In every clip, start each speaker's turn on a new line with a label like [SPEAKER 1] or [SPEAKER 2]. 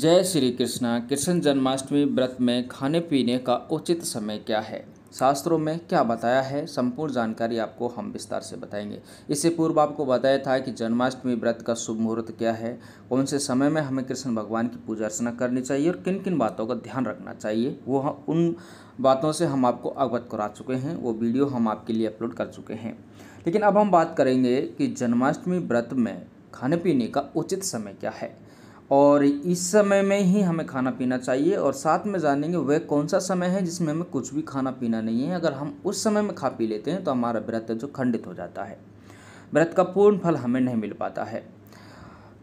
[SPEAKER 1] जय श्री कृष्णा कृष्ण जन्माष्टमी व्रत में खाने पीने का उचित समय क्या है शास्त्रों में क्या बताया है संपूर्ण जानकारी आपको हम विस्तार से बताएंगे इससे पूर्व आपको बताया था कि जन्माष्टमी व्रत का शुभ मुहूर्त क्या है कौन से समय में हमें कृष्ण भगवान की पूजा अर्चना करनी चाहिए और किन किन बातों का ध्यान रखना चाहिए वो हम उन बातों से हम आपको अवगत करा चुके हैं वो वीडियो हम आपके लिए अपलोड कर चुके हैं लेकिन अब हम बात करेंगे कि जन्माष्टमी व्रत में खाने पीने का उचित समय क्या है और इस समय में ही हमें खाना पीना चाहिए और साथ में जानेंगे वह कौन सा समय है जिसमें हमें कुछ भी खाना पीना नहीं है अगर हम उस समय में खा पी लेते हैं तो हमारा व्रत जो खंडित हो जाता है व्रत का पूर्ण फल हमें नहीं मिल पाता है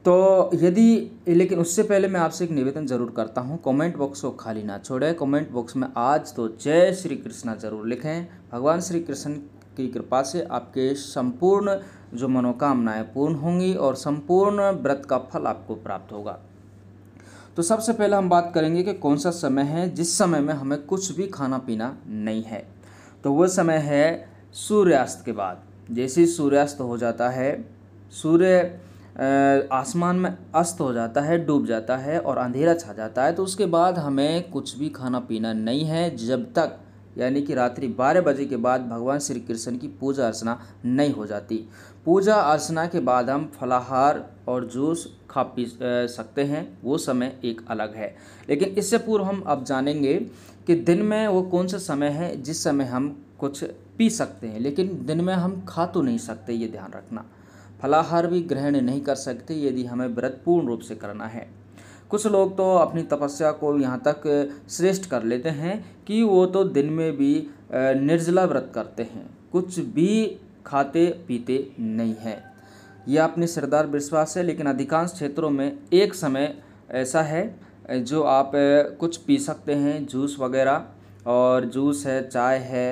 [SPEAKER 1] तो यदि लेकिन उससे पहले मैं आपसे एक निवेदन ज़रूर करता हूँ कमेंट बॉक्स को खाली ना छोड़ें कमेंट बॉक्स में आज तो जय श्री कृष्णा ज़रूर लिखें भगवान श्री कृष्ण की कृपा से आपके संपूर्ण जो मनोकामनाएं पूर्ण होंगी और संपूर्ण व्रत का फल आपको प्राप्त होगा तो सबसे पहले हम बात करेंगे कि कौन सा समय है जिस समय में हमें कुछ भी खाना पीना नहीं है तो वह समय है सूर्यास्त के बाद जैसे ही सूर्यास्त हो जाता है सूर्य आसमान में अस्त हो जाता है डूब जाता है और अंधेरा छा जाता है तो उसके बाद हमें कुछ भी खाना पीना नहीं है जब तक यानी कि रात्रि बारह बजे के बाद भगवान श्री कृष्ण की पूजा अर्चना नहीं हो जाती पूजा अर्चना के बाद हम फलाहार और जूस खा पी सकते हैं वो समय एक अलग है लेकिन इससे पूर्व हम अब जानेंगे कि दिन में वो कौन सा समय है जिस समय हम कुछ पी सकते हैं लेकिन दिन में हम खा तो नहीं सकते ये ध्यान रखना फलाहार भी ग्रहण नहीं कर सकते यदि हमें व्रत पूर्ण रूप से करना है कुछ लोग तो अपनी तपस्या को यहाँ तक श्रेष्ठ कर लेते हैं कि वो तो दिन में भी निर्जला व्रत करते हैं कुछ भी खाते पीते नहीं है यह अपने सरदार विश्वास है लेकिन अधिकांश क्षेत्रों में एक समय ऐसा है जो आप कुछ पी सकते हैं जूस वगैरह और जूस है चाय है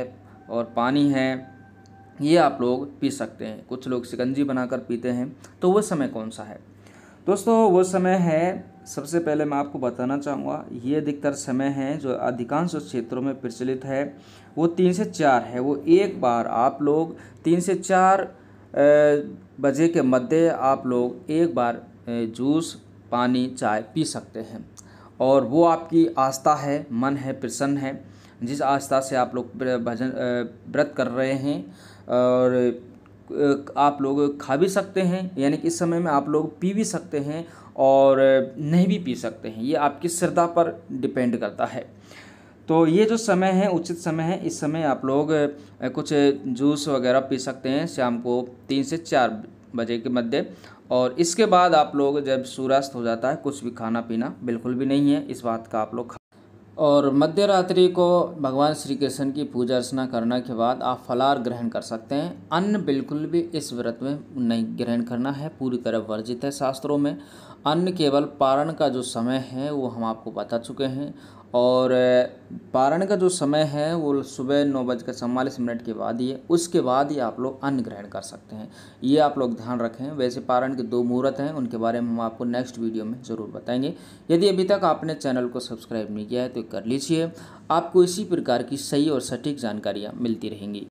[SPEAKER 1] और पानी है ये आप लोग पी सकते हैं कुछ लोग शिकंजी बनाकर पीते हैं तो वह समय कौन सा है दोस्तों वो समय है सबसे पहले मैं आपको बताना चाहूँगा ये अधिकतर समय है जो अधिकांश क्षेत्रों में प्रचलित है वो तीन से चार है वो एक बार आप लोग तीन से चार बजे के मध्य आप लोग एक बार जूस पानी चाय पी सकते हैं और वो आपकी आस्था है मन है प्रसन्न है जिस आस्था से आप लोग भजन व्रत कर रहे हैं और आप लोग खा भी सकते हैं यानी कि इस समय में आप लोग पी भी सकते हैं और नहीं भी पी सकते हैं ये आपकी श्रद्धा पर डिपेंड करता है तो ये जो समय है उचित समय है इस समय आप लोग कुछ जूस वगैरह पी सकते हैं शाम को तीन से चार बजे के मध्य और इसके बाद आप लोग जब सूर्यास्त हो जाता है कुछ भी खाना पीना बिल्कुल भी नहीं है इस बात का आप लोग और मध्य रात्रि को भगवान श्री कृष्ण की पूजा अर्चना करने के बाद आप फलार ग्रहण कर सकते हैं अन्न बिल्कुल भी इस व्रत में नहीं ग्रहण करना है पूरी तरह वर्जित है शास्त्रों में अन्न केवल पारण का जो समय है वो हम आपको बता चुके हैं और पारण का जो समय है वो सुबह नौ बजकर चवालीस मिनट के बाद ही है उसके बाद ही आप लोग अन्न ग्रहण कर सकते हैं ये आप लोग ध्यान रखें वैसे पारण के दो मुहूर्त हैं उनके बारे में हम आपको नेक्स्ट वीडियो में ज़रूर बताएंगे यदि अभी तक आपने चैनल को सब्सक्राइब नहीं किया है तो कर लीजिए आपको इसी प्रकार की सही और सटीक जानकारियाँ मिलती रहेंगी